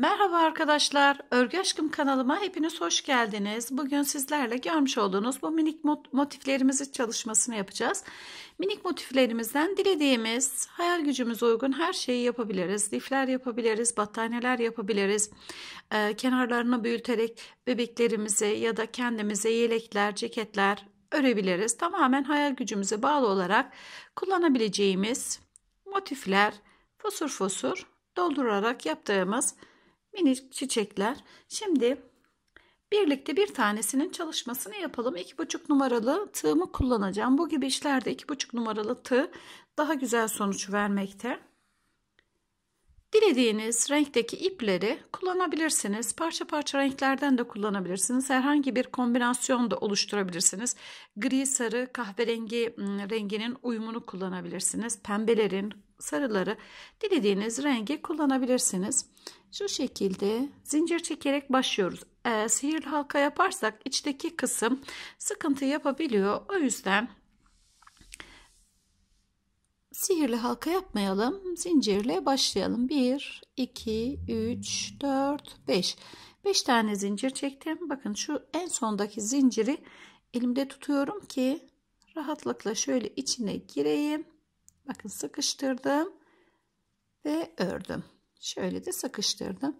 Merhaba arkadaşlar. Örgü Aşkım kanalıma hepiniz hoş geldiniz. Bugün sizlerle görmüş olduğunuz bu minik motiflerimizi çalışmasını yapacağız. Minik motiflerimizden dilediğimiz, hayal gücümüz uygun her şeyi yapabiliriz. Lifler yapabiliriz, battaniyeler yapabiliriz. Ee, kenarlarını büyüterek bebeklerimize ya da kendimize yelekler, ceketler örebiliriz. Tamamen hayal gücümüze bağlı olarak kullanabileceğimiz motifler fosur fosur doldurarak yaptığımız minik çiçekler. Şimdi birlikte bir tanesinin çalışmasını yapalım. 2,5 numaralı tığımı kullanacağım. Bu gibi işlerde 2,5 numaralı tığ daha güzel sonuç vermekte. Dilediğiniz renkteki ipleri kullanabilirsiniz. Parça parça renklerden de kullanabilirsiniz. Herhangi bir kombinasyon da oluşturabilirsiniz. Gri, sarı, kahverengi hmm, renginin uyumunu kullanabilirsiniz. Pembelerin, sarıları dilediğiniz rengi kullanabilirsiniz. Şu şekilde zincir çekerek başlıyoruz. E, sihir halka yaparsak içteki kısım sıkıntı yapabiliyor. O yüzden sihirli halka yapmayalım. Zincirle başlayalım. 1, 2, 3, 4, 5. 5 tane zincir çektim. Bakın şu en sondaki zinciri elimde tutuyorum ki rahatlıkla şöyle içine gireyim Bakın sıkıştırdım ve ördüm. Şöyle de sıkıştırdım.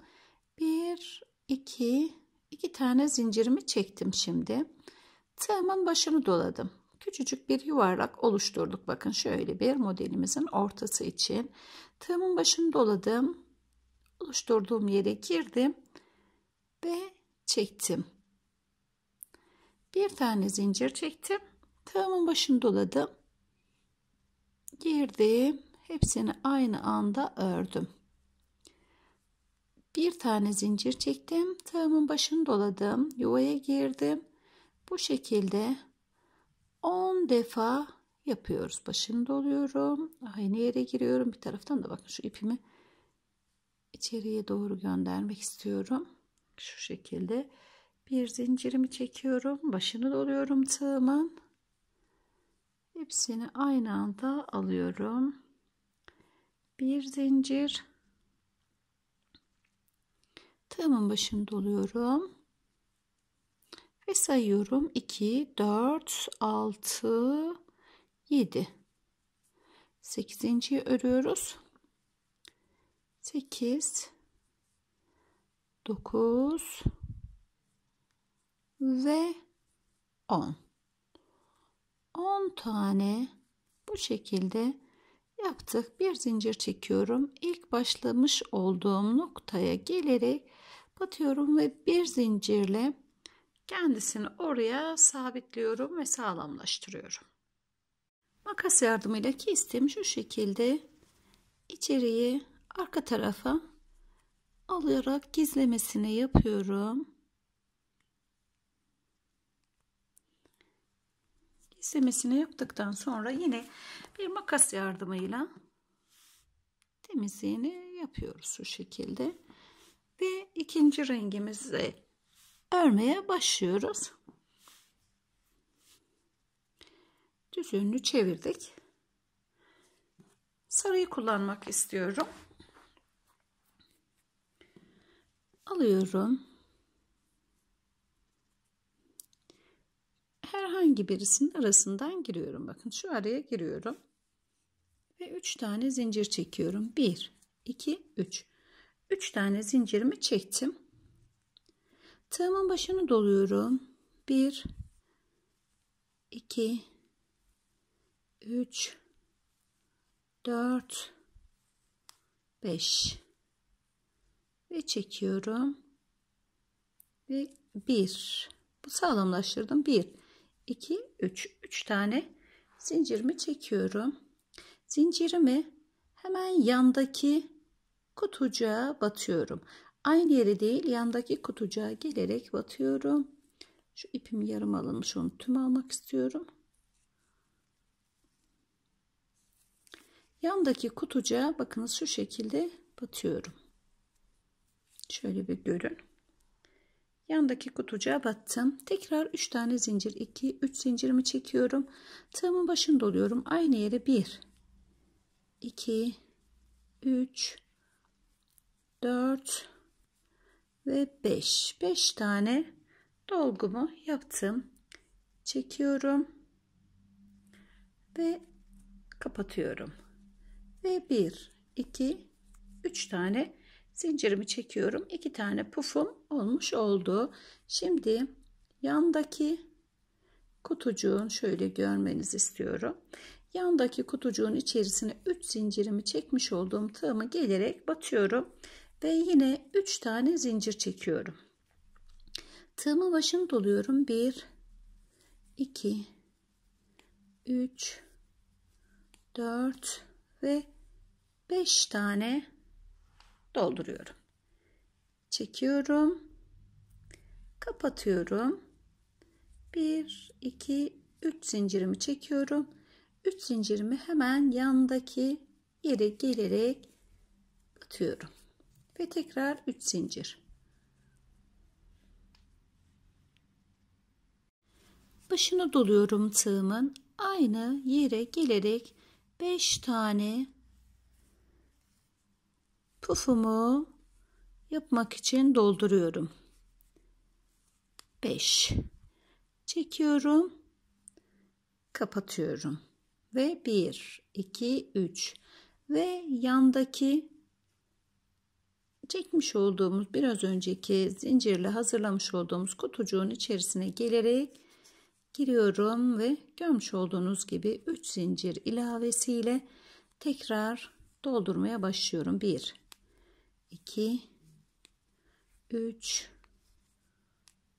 Bir, iki, iki tane zincirimi çektim şimdi. Tığımın başını doladım. Küçücük bir yuvarlak oluşturduk. Bakın şöyle bir modelimizin ortası için. Tığımın başını doladım. Oluşturduğum yere girdim ve çektim. Bir tane zincir çektim. Tığımın başını doladım girdim. Hepsini aynı anda ördüm. Bir tane zincir çektim. Tığımın başını doladım. Yuvaya girdim. Bu şekilde 10 defa yapıyoruz. Başını doluyorum. Aynı yere giriyorum. Bir taraftan da bakın şu ipimi içeriye doğru göndermek istiyorum. Şu şekilde bir zincirimi çekiyorum. Başını doluyorum tığımın hepsini aynı anda alıyorum bir zincir tığımın başını doluyorum ve sayıyorum 2 4 6 7 8. örüyoruz 8 9 ve 10 10 tane bu şekilde yaptık. Bir zincir çekiyorum. İlk başlamış olduğum noktaya gelerek batıyorum ve bir zincirle kendisini oraya sabitliyorum ve sağlamlaştırıyorum. Makas yardımıyla kestim. Şu şekilde içeriye arka tarafa alarak gizlemesini yapıyorum. Temizlemesini yaptıktan sonra yine bir makas yardımıyla temizliğini yapıyoruz şu şekilde. Ve ikinci rengimizi örmeye başlıyoruz. Düz önünü çevirdik. Sarıyı kullanmak istiyorum. Alıyorum. herhangi birisinin arasından giriyorum. Bakın şu araya giriyorum. Ve 3 tane zincir çekiyorum. 1, 2, 3. 3 tane zincirimi çektim. Tığımın başını doluyorum. 1, 2, 3, 4, 5 ve çekiyorum ve 1 bu sağlamlaştırdım 1 2, 3. 3 tane zincirimi çekiyorum. Zincirimi hemen yandaki kutucuğa batıyorum. Aynı yere değil yandaki kutucuğa gelerek batıyorum. Şu ipim yarım alınmış onu tüm almak istiyorum. Yandaki kutucuğa bakınız şu şekilde batıyorum. Şöyle bir görün. Yandaki kutucuğa battım. Tekrar 3 tane zincir 2 3 zincirimi çekiyorum. Tığımın başını doluyorum. Aynı yere 1 2 3 4 ve 5 5 tane dolgumu yaptım. Çekiyorum ve kapatıyorum. Ve 1 2 3 tane Zincirimi çekiyorum. İki tane pufum olmuş oldu. Şimdi yandaki kutucuğun şöyle görmenizi istiyorum. Yandaki kutucuğun içerisine 3 zincirimi çekmiş olduğum tığımı gelerek batıyorum. Ve yine 3 tane zincir çekiyorum. Tığımı başını doluyorum. 1, 2, 3, 4 ve 5 tane dolduruyorum. Çekiyorum. Kapatıyorum. 1 2 3 zincirimi çekiyorum. 3 zincirimi hemen yandaki yere gelerek batıyorum. Ve tekrar 3 zincir. Başını doluyorum tığımın aynı yere gelerek 5 tane pufumu yapmak için dolduruyorum. 5 çekiyorum kapatıyorum ve 1 2 3 ve yandaki çekmiş olduğumuz biraz önceki zincirle hazırlamış olduğumuz kutucuğun içerisine gelerek giriyorum ve görmüş olduğunuz gibi 3 zincir ilavesiyle tekrar doldurmaya başlıyorum. 1 2 3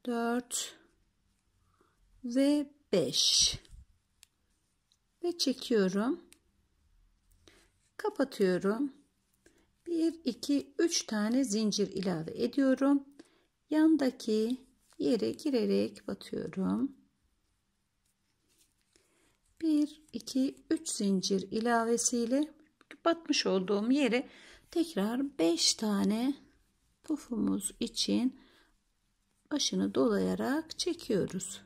4 ve 5 ve çekiyorum kapatıyorum 1 2 3 tane zincir ilave ediyorum yandaki yere girerek batıyorum 1 2 3 zincir ilavesiyle batmış olduğum yere tekrar 5 tane pufumuz için başını dolayarak çekiyoruz.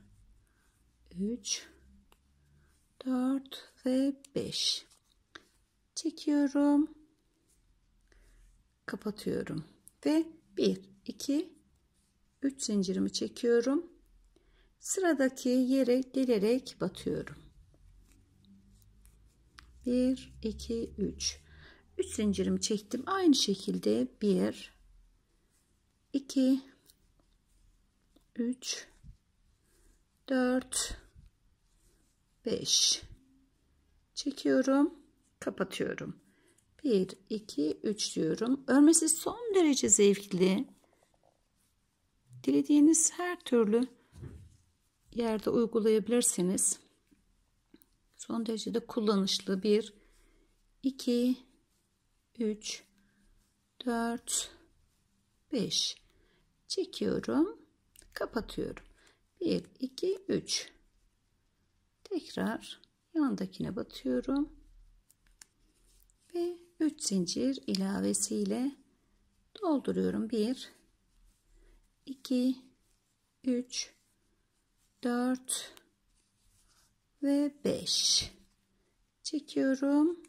3 4 ve 5 çekiyorum. Kapatıyorum ve 1 2 3 zincirimi çekiyorum. Sıradaki yere delerek batıyorum. 1 2 3 3 zincirimi çektim aynı şekilde 1 2 3 4 5 çekiyorum kapatıyorum 1 2 3 diyorum örmesi son derece zevkli dilediğiniz her türlü yerde uygulayabilirsiniz son derece de kullanışlı bir 2 3 4 5 çekiyorum kapatıyorum 1 2 3 tekrar yandakine batıyorum ve 3 zincir ilavesiyle dolduruyorum 1 2 3 4 ve 5 çekiyorum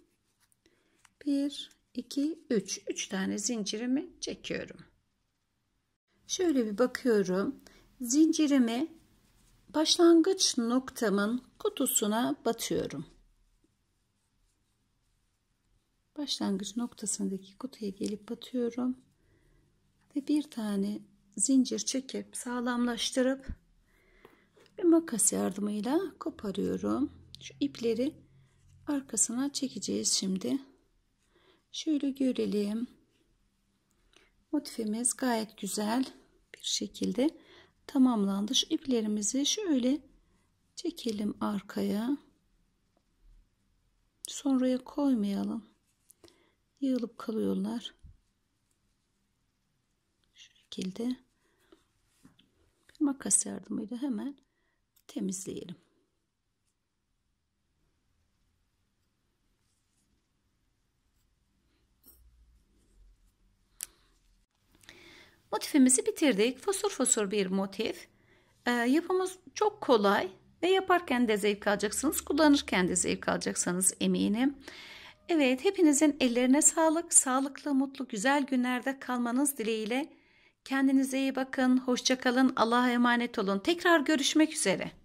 1 2, 3. 3 tane zincirimi çekiyorum. Şöyle bir bakıyorum. Zincirimi başlangıç noktamın kutusuna batıyorum. Başlangıç noktasındaki kutuya gelip batıyorum. Ve bir tane zincir çekip sağlamlaştırıp bir makas yardımıyla koparıyorum. Şu ipleri arkasına çekeceğiz şimdi. Şöyle görelim. Motifimiz gayet güzel bir şekilde tamamlandı. Şu iplerimizi şöyle çekelim arkaya. Sonraya koymayalım. Yığılıp kalıyorlar. Şu şekilde bir makas yardımıyla hemen temizleyelim. Motifimizi bitirdik. Fosur fosur bir motif. E, yapımız çok kolay ve yaparken de zevk alacaksınız. Kullanırken de zevk alacaksınız eminim. Evet hepinizin ellerine sağlık. Sağlıklı, mutlu, güzel günlerde kalmanız dileğiyle. Kendinize iyi bakın. Hoşçakalın. Allah'a emanet olun. Tekrar görüşmek üzere.